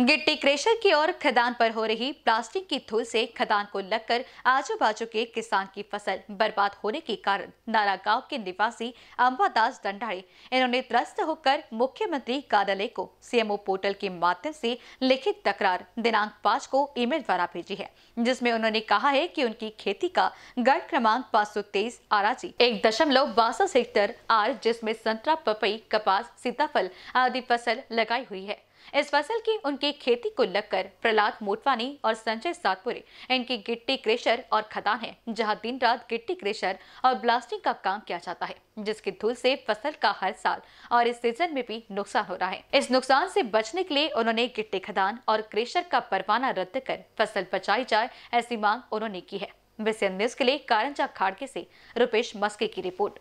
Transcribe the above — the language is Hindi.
गिट्टी क्रेशर की ओर खदान पर हो रही प्लास्टिक की धूल से खदान को लगकर आजू बाजू के किसान की फसल बर्बाद होने के कारण नारा गांव के निवासी अंबादास दंडाड़े इन्होंने त्रस्त होकर मुख्यमंत्री कार्यालय को सीएमओ पोर्टल के माध्यम से लिखित तकरार दिनांक पाँच को ईमेल द्वारा भेजी है जिसमें उन्होंने कहा है की उनकी खेती का गढ़ क्रमांक पाँच सौ तेईस आराजी एक दशमलव बासठ हेक्टर आर जिसमे संतरा पपई कपास सीताफल आदि फसल लगाई हुई है इस फसल की उनकी खेती को लगकर प्रहलाद मोटवानी और संजय सातपुरे इनकी गिट्टी क्रेशर और खदान है जहां दिन रात गिट्टी क्रेशर और ब्लास्टिंग का काम किया जाता है जिसके धूल से फसल का हर साल और इस सीजन में भी नुकसान हो रहा है इस नुकसान से बचने के लिए उन्होंने गिट्टी खदान और क्रेशर का परवाना रद्द कर फसल बचाई जाए ऐसी मांग उन्होंने की है विषय न्यूज के लिए कारंजा खाड़के से रूपेश मस्के की रिपोर्ट